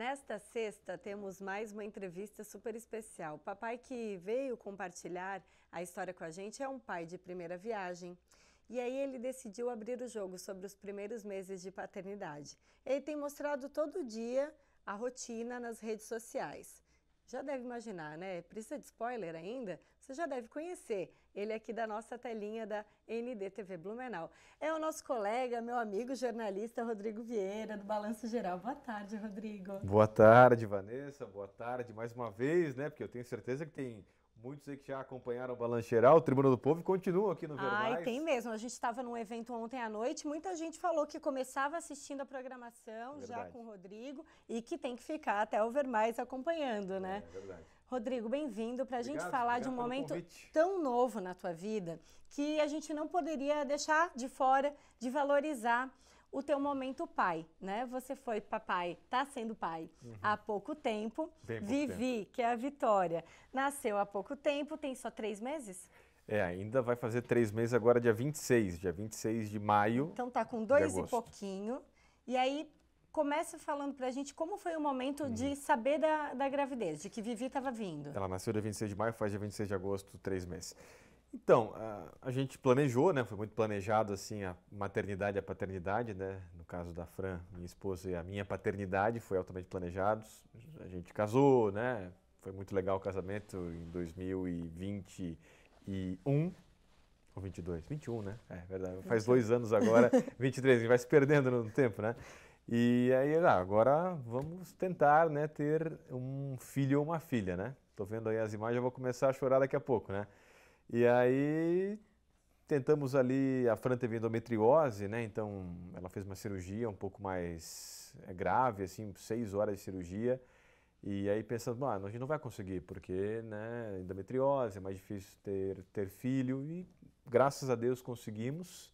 Nesta sexta, temos mais uma entrevista super especial. O papai que veio compartilhar a história com a gente é um pai de primeira viagem. E aí ele decidiu abrir o jogo sobre os primeiros meses de paternidade. Ele tem mostrado todo dia a rotina nas redes sociais. Já deve imaginar, né? Precisa de spoiler ainda? Você já deve conhecer ele é aqui da nossa telinha da NDTV Blumenau. É o nosso colega, meu amigo jornalista Rodrigo Vieira, do Balanço Geral. Boa tarde, Rodrigo. Boa tarde, Vanessa. Boa tarde mais uma vez, né? Porque eu tenho certeza que tem Muitos aí que já acompanharam o Balanço Geral, o Tribunal do Povo, continua aqui no Ver Ah, tem mesmo. A gente estava num evento ontem à noite, muita gente falou que começava assistindo a programação verdade. já com o Rodrigo e que tem que ficar até o Ver Mais acompanhando, né? É, é verdade. Rodrigo, bem-vindo para a gente falar de um momento convite. tão novo na tua vida que a gente não poderia deixar de fora de valorizar o teu momento pai, né? Você foi papai, tá sendo pai uhum. há pouco tempo. Tem pouco Vivi, tempo. que é a Vitória, nasceu há pouco tempo, tem só três meses? É, ainda vai fazer três meses agora, dia 26, dia 26 de maio. Então tá com dois e pouquinho. E aí, Começa falando para a gente como foi o momento de uhum. saber da, da gravidez, de que Vivi estava vindo. Ela nasceu dia 26 de maio, faz dia 26 de agosto, três meses. Então, a, a, gente planejou, né? Foi muito planejado assim a maternidade e a paternidade, né? No caso da Fran, minha esposa e a minha paternidade foi altamente planejados. A gente casou, né? Foi muito legal o casamento em 2021. Ou 22, 21, né? É verdade. Faz dois anos agora, 23, a gente vai se perdendo no tempo, né? E aí, ah, agora vamos tentar né, ter um filho ou uma filha, né? Tô vendo aí as imagens, eu vou começar a chorar daqui a pouco, né? E aí tentamos ali, a Fran teve endometriose, né? Então ela fez uma cirurgia um pouco mais é, grave, assim, seis horas de cirurgia. E aí pensando, ah, a gente não vai conseguir, porque né, endometriose, é mais difícil ter, ter filho. E graças a Deus conseguimos.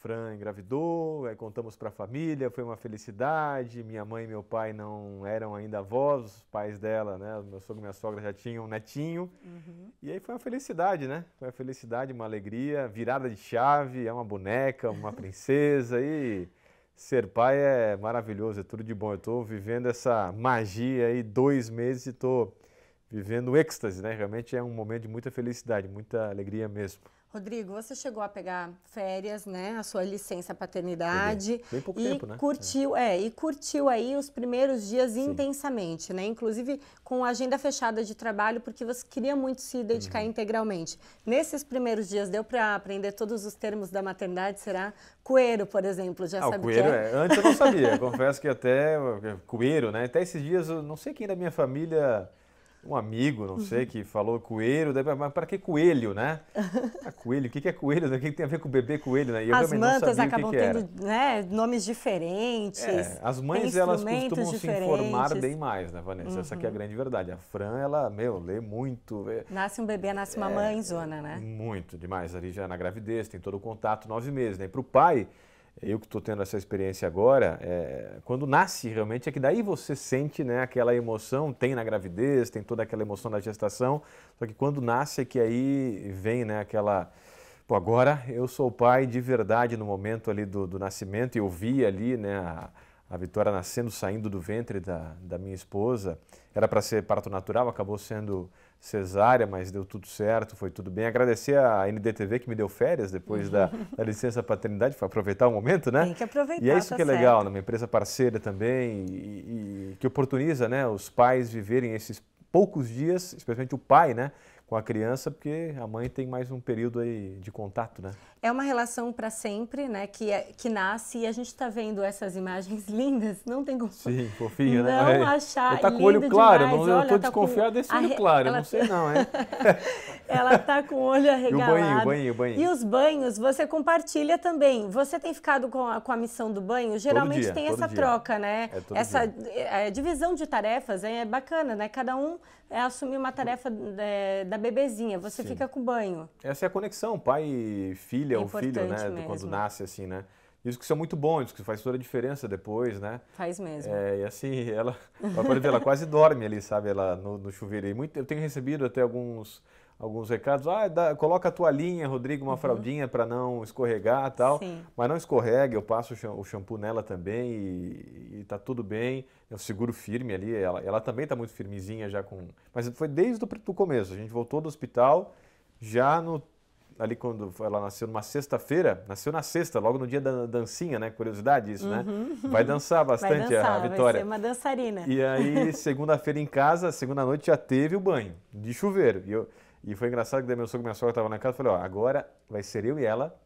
Fran engravidou, aí contamos para a família, foi uma felicidade. Minha mãe e meu pai não eram ainda avós, os pais dela, né? Meu sogro e minha sogra já tinham um netinho. Uhum. E aí foi uma felicidade, né? Foi uma felicidade, uma alegria, virada de chave, é uma boneca, uma princesa e ser pai é maravilhoso, é tudo de bom. Eu estou vivendo essa magia aí dois meses e estou vivendo êxtase, né? Realmente é um momento de muita felicidade, muita alegria mesmo. Rodrigo, você chegou a pegar férias, né? A sua licença paternidade. Bem pouco e tempo, né? Curtiu, é. é. e curtiu aí os primeiros dias Sim. intensamente, né? Inclusive com agenda fechada de trabalho, porque você queria muito se dedicar uhum. integralmente. Nesses primeiros dias deu para aprender todos os termos da maternidade, será? Coeiro, por exemplo, já ah, sabia. Coeiro é. é. Antes eu não sabia. Confesso que até coeiro, né? Até esses dias eu não sei quem da minha família um amigo, não sei, uhum. que falou coelho, daí, mas para que coelho, né? Ah, coelho, o que, que é coelho? O que, tem a ver com o bebê coelho? Né? E eu as mantas acabam que tendo né, nomes diferentes. É, as mães elas costumam diferentes. se informar bem mais, né, Vanessa? Uhum. Essa aqui é a uhum. grande verdade. A Fran, ela, meu, lê muito. Vê... Nasce um bebê, nasce uma é, mãezona, né? Muito demais. Ali já na gravidez, tem todo o contato, nove meses, né? E para o pai eu que estou tendo essa experiência agora, é, quando nasce realmente, é que daí você sente né, aquela emoção, tem na gravidez, tem toda aquela emoção da gestação, só que quando nasce é que aí vem né, aquela. Pô, agora eu sou pai de verdade no momento ali do, do nascimento, e eu vi ali né, a, a Vitória nascendo, saindo do ventre da, da minha esposa. Era para ser parto natural, acabou sendo cesárea, mas deu tudo certo, foi tudo bem. Agradecer a NDTV que me deu férias depois da, da licença paternidade, foi aproveitar o momento, né? Tem que aproveitar. E é isso tá que é certo. legal, né? uma empresa parceira também, e, e, que oportuniza né, os pais viverem esses poucos dias, especialmente o pai, né? com a criança, porque a mãe tem mais um período aí de contato, né? É uma relação para sempre, né? Que, é, que nasce e a gente está vendo essas imagens lindas. Não tem como. Sim, fofinho, não né? Não é, achar. Ele tá com o olho claro, não, Olha, eu estou tá desconfiado desse olho claro, ela... não sei não, hein? ela tá com o olho arregalado. E o banho, banho, banho. E os banhos você compartilha também. Você tem ficado com a, com a missão do banho? Geralmente dia, tem essa dia. troca, né? É essa dia. É, divisão de tarefas é bacana, né? Cada um é, assume uma tarefa é, da bebezinha, você Sim. fica com banho. Essa é a conexão, pai e filha, é ou filho, né? Mesmo. Quando nasce, assim, né? Isso que são muito bons, que faz toda a diferença depois, né? Faz mesmo. É, e assim, ela, ela, ela quase dorme ali, sabe? Ela no, no chuveiro. E muito, eu tenho recebido até alguns alguns recados. Ah, dá, coloca a toalhinha, Rodrigo, uma uhum. fraldinha para não escorregar tal. Sim. Mas não escorrega, eu passo o shampoo nela também e, e tá tudo bem. Eu seguro firme ali. Ela, ela também tá muito firmezinha já com. Mas foi desde o começo. A gente voltou do hospital já no ali quando ela nasceu numa sexta-feira, nasceu na sexta, logo no dia da dancinha, né? Curiosidade isso, né? Uhum. Vai dançar bastante vai dançar, a Vitória. Vai ser uma dançarina. E aí, segunda-feira em casa, segunda noite já teve o banho de chuveiro. E eu, e foi engraçado que daí meu sogro e minha sogra estavam na casa, falei, ó, agora vai ser eu e ela,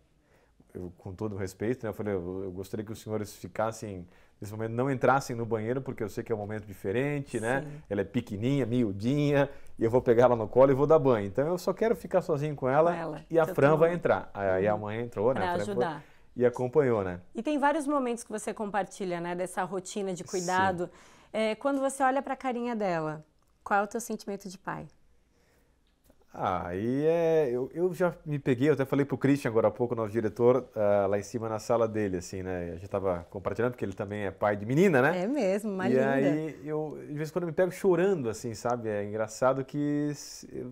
eu, com todo o respeito, né? Eu falei, eu, eu, gostaria que os senhores ficassem, nesse momento, não entrassem no banheiro, porque eu sei que é um momento diferente, né, Sim. né? Ela é pequenininha, miudinha, e eu vou pegar ela no colo e vou dar banho. Então eu só quero ficar sozinho com ela, com ela. e a Fran vai entrar. Aí a mãe entrou, né? Pra ajudar. e acompanhou, né? E tem vários momentos que você compartilha, né? Dessa rotina de cuidado. É, quando você olha para a carinha dela, qual é o teu sentimento de pai? Ah, e é, eu, eu já me peguei, eu até falei pro Christian agora há pouco, nosso diretor, uh, lá em cima na sala dele, assim, né? A gente tava compartilhando, porque ele também é pai de menina, né? É mesmo, uma E linda. aí, eu, de vez em quando, eu me pego chorando, assim, sabe? É engraçado que, de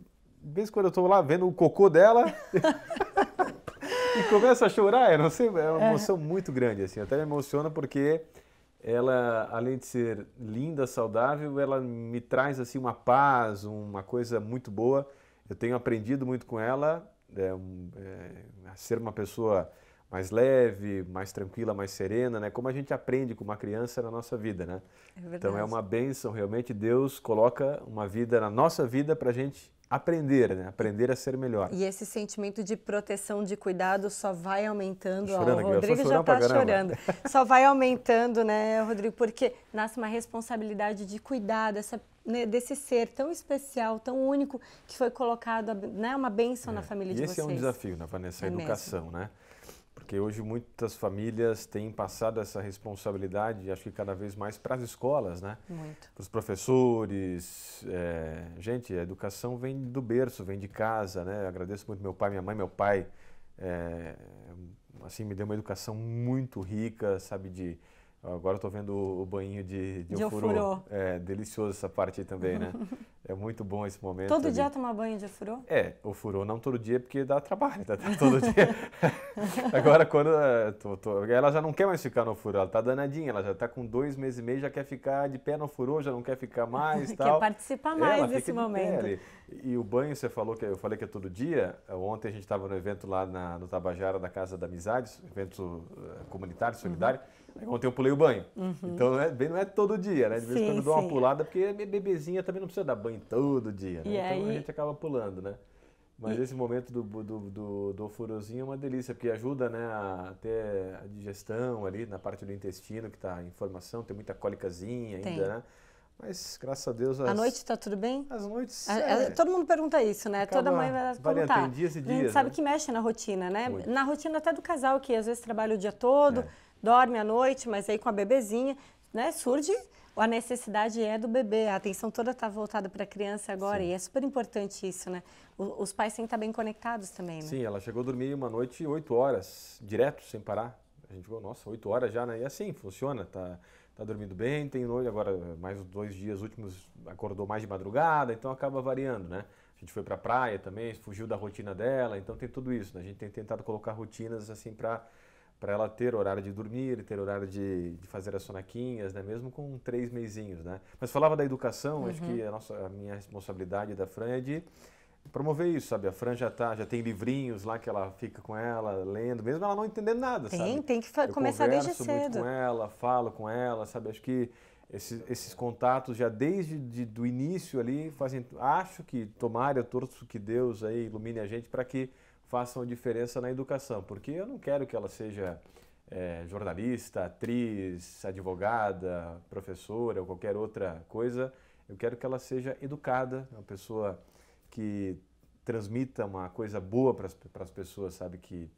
vez em quando, eu tô lá vendo o cocô dela e começo a chorar, eu não sei, é uma é. emoção é. muito grande, assim. Até me emociona porque ela, além de ser linda, saudável, ela me traz, assim, uma paz, uma coisa muito boa eu tenho aprendido muito com ela é, é, a ser uma pessoa mais leve, mais tranquila, mais serena, né? Como a gente aprende com uma criança na nossa vida, né? É então é uma bênção, realmente Deus coloca uma vida na nossa vida para a gente aprender, né? Aprender a ser melhor. E esse sentimento de proteção, de cuidado só vai aumentando. Ó, o Rodrigo já está chorando. Só vai aumentando, né, Rodrigo? Porque nasce uma responsabilidade de cuidado, essa né, desse ser tão especial, tão único que foi colocado, né, uma bênção é. na família e de esse vocês. Esse é um desafio, né, Vanessa, é a é educação, mesmo. né? Porque hoje muitas famílias têm passado essa responsabilidade, acho que cada vez mais para as escolas, né? Muito. Para os professores. É... Gente, a educação vem do berço, vem de casa, né? Eu agradeço muito meu pai, minha mãe, meu pai. É... Assim, me deu uma educação muito rica, sabe? De Agora estou vendo o banho de, de, de ofurô. ofurô. É delicioso essa parte aí também, né? é muito bom esse momento. Todo ali. dia tomar banho de ofurô? É, ofurô não todo dia porque dá trabalho, tá, todo dia. Agora quando é, tô, tô, ela já não quer mais ficar no ofurô, ela tá danadinha, ela já tá com dois meses e meio, já quer ficar de pé no ofurô, já não quer ficar mais, tal. quer participar mais desse momento. De e o banho você falou que eu falei que é todo dia. É, ontem a gente estava no evento lá na, no Tabajara da Casa da Amizade, evento é, comunitário, solidário. Uhum. É Ontem eu pulei o banho. Uhum. Então não é, bem, não é todo dia, né? De vez em quando eu dou uma pulada, porque a minha bebezinha também não precisa dar banho todo dia, né? Então aí... a gente acaba pulando, né? Mas e... esse momento do, do, do, do furozinho é uma delícia, porque ajuda né, a ter a digestão ali na parte do intestino que está em formação, tem muita cólicazinha ainda, tem. né? Mas, graças a Deus... As... A noite está tudo bem? As noites... A, é. Todo mundo pergunta isso, né? Acaba Toda mãe vai perguntar. Varia, dias e dias, A gente né? sabe que mexe na rotina, né? Muito. Na rotina até do casal, que às vezes trabalha o dia todo... É dorme à noite, mas aí com a bebezinha, né, surge a necessidade é do bebê, a atenção toda está voltada para a criança agora, Sim. e é super importante isso, né? O, os pais têm que estar tá bem conectados também, né? Sim, ela chegou a dormir uma noite 8 horas, direto, sem parar. A gente falou, nossa, 8 horas já, né? E é assim, funciona, tá, tá dormindo bem, tem noite, agora mais dois dias últimos acordou mais de madrugada, então acaba variando, né? A gente foi para a praia também, fugiu da rotina dela, então tem tudo isso, né? A gente tem tentado colocar rotinas assim para para ela ter horário de dormir, ter horário de, de fazer as sonequinhas, né? mesmo com três meizinhos. Né? Mas falava da educação, uhum. acho que uhum. a, nossa, a minha responsabilidade da Fran é de promover isso, sabe? A Fran já, tá, já tem livrinhos lá que ela fica com ela, lendo, mesmo ela não entendendo nada, tem, sabe? Tem, que Eu começar desde cedo. Eu muito com ela, falo com ela, sabe? Acho que esses, esses contatos já desde de, do início ali fazem... Acho que, tomara, eu torço que Deus aí ilumine a gente para que façam diferença na educação, porque eu não quero que ela seja é, jornalista, atriz, advogada, professora ou qualquer outra coisa. Eu quero que ela seja educada, uma pessoa que transmita uma coisa boa para as pessoas, sabe? Que,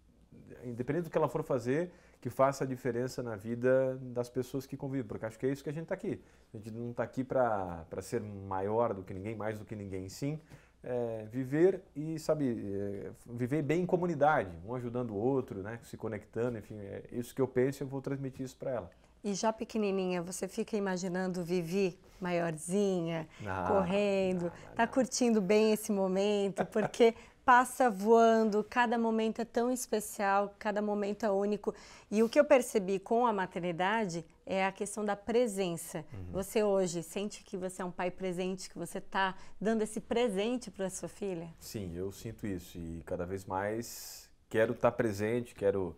independente do que ela for fazer, que faça a diferença na vida das pessoas que convivem, porque acho que é isso que a gente está aqui. A gente não está aqui para ser maior do que ninguém, mais do que ninguém, sim, é, viver e, sabe, é, viver bem em comunidade, um ajudando o outro, né, se conectando, enfim, é isso que eu penso e eu vou transmitir isso para ela. E já pequenininha, você fica imaginando Vivi maiorzinha, não, ah, correndo, não, tá não, tá curtindo bem esse momento, porque passa voando, cada momento é tão especial, cada momento é único. E o que eu percebi com a maternidade é a questão da presença. Uhum. Você hoje sente que você é um pai presente, que você está dando esse presente para sua filha? Sim, eu sinto isso e cada vez mais quero estar tá presente, quero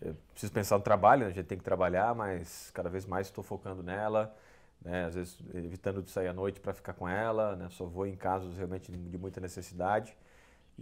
eu eh, preciso pensar no trabalho, né? a gente tem que trabalhar, mas cada vez mais estou focando nela. Né, às vezes evitando de sair à noite para ficar com ela, né, só vou em casos realmente de muita necessidade.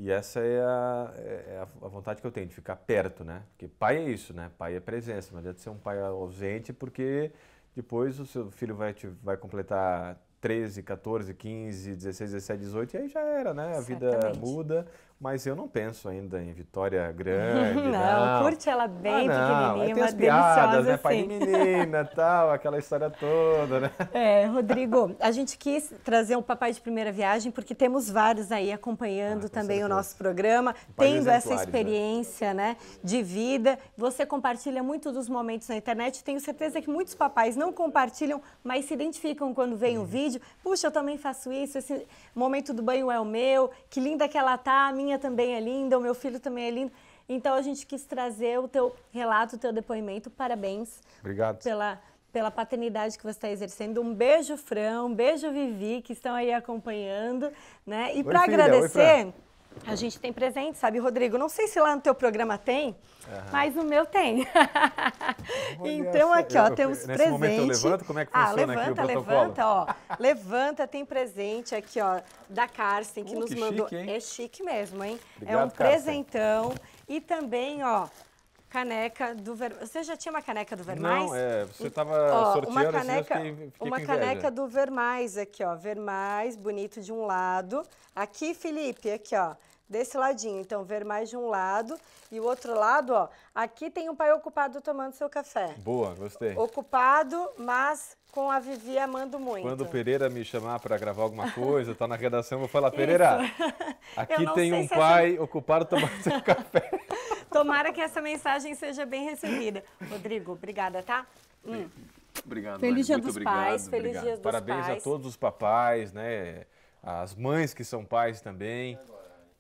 E essa é a, é, é a vontade que eu tenho, de ficar perto, né? Porque pai é isso, né? Pai é presença, não adianta ser um pai ausente, porque depois o seu filho vai, te, vai completar 13, 14, 15, 16, 17, 18, e aí já era, né? A vida muda, mas eu não penso ainda em Vitória Grande. não, não. curte ela bem ah, não. É pequenininha, uma piadas, né? Assim. Pai menina, tal, aquela história toda, né? É, Rodrigo, a gente quis trazer o um Papai de Primeira Viagem porque temos vários aí acompanhando ah, também certeza. o nosso programa, tendo essa né? experiência, né? né, de vida. Você compartilha muito dos momentos na internet. Tenho certeza que muitos papais não compartilham, mas se identificam quando vem o um uhum. vídeo. Puxa, eu também faço isso. Esse momento do banho é o meu. Que linda que ela tá, minha também é linda, o meu filho também é lindo. Então a gente quis trazer o teu relato, o teu depoimento. Parabéns. Obrigado. Pela pela paternidade que você está exercendo. Um beijo, Fran, um beijo, Vivi, que estão aí acompanhando. Né? E para agradecer, oi, a gente tem presente, sabe, Rodrigo? Não sei se lá no teu programa tem, uhum. mas no meu tem. então aqui, ó, eu, temos nesse presente. Momento eu levanto, como é que funciona ah, levanta, aqui o protocolo? levanta, ó. levanta, tem presente aqui, ó, da Carsten que uh, nos que mandou. Chique, é chique mesmo, hein? Obrigado, é um Carsten. presentão e também, ó, caneca do Ver... Você já tinha uma caneca do Vermais? Não, é, você estava sorteando uma caneca, assim, fiquei Uma caneca do Vermais aqui, ó, Vermais, bonito de um lado. Aqui, Felipe, aqui, ó, desse ladinho. Então, Vermais de um lado e o outro lado, ó, aqui tem um pai ocupado tomando seu café. Boa, gostei. Ocupado, mas com a Vivi amando muito. Quando o Pereira me chamar para gravar alguma coisa, tá na redação, eu vou falar, Pereira, aqui tem um pai gente... ocupado tomando seu café. Tomara que essa mensagem seja bem recebida. Rodrigo, obrigada, tá? Hum. Obrigado, Feliz Dia dos obrigado, Pais, feliz Dia dos Parabéns pais. a todos os papais, né? As mães que são pais também.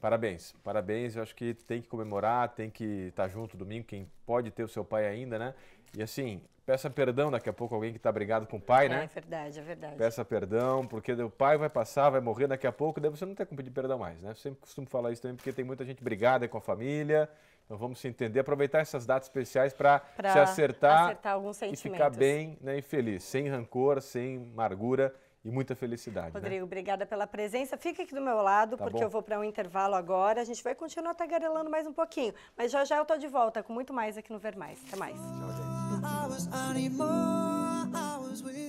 Parabéns, parabéns. Eu acho que tem que comemorar, tem que estar junto domingo, quem pode ter o seu pai ainda, né? E assim, Peça perdão daqui a pouco alguém que está brigado com o pai, né? É verdade, é verdade. Peça perdão, porque o pai vai passar, vai morrer daqui a pouco, daí você não tem como pedir perdão mais, né? Eu sempre costumo falar isso também, porque tem muita gente brigada com a família, então vamos se entender, aproveitar essas datas especiais para se acertar, acertar e ficar bem né, e feliz, sem rancor, sem amargura e muita felicidade. Né? Rodrigo, né? obrigada pela presença. Fica aqui do meu lado, tá porque bom. eu vou para um intervalo agora. A gente vai continuar tagarelando mais um pouquinho. Mas já já eu tô de volta com muito mais aqui no Ver Mais. Até mais. Tchau, gente.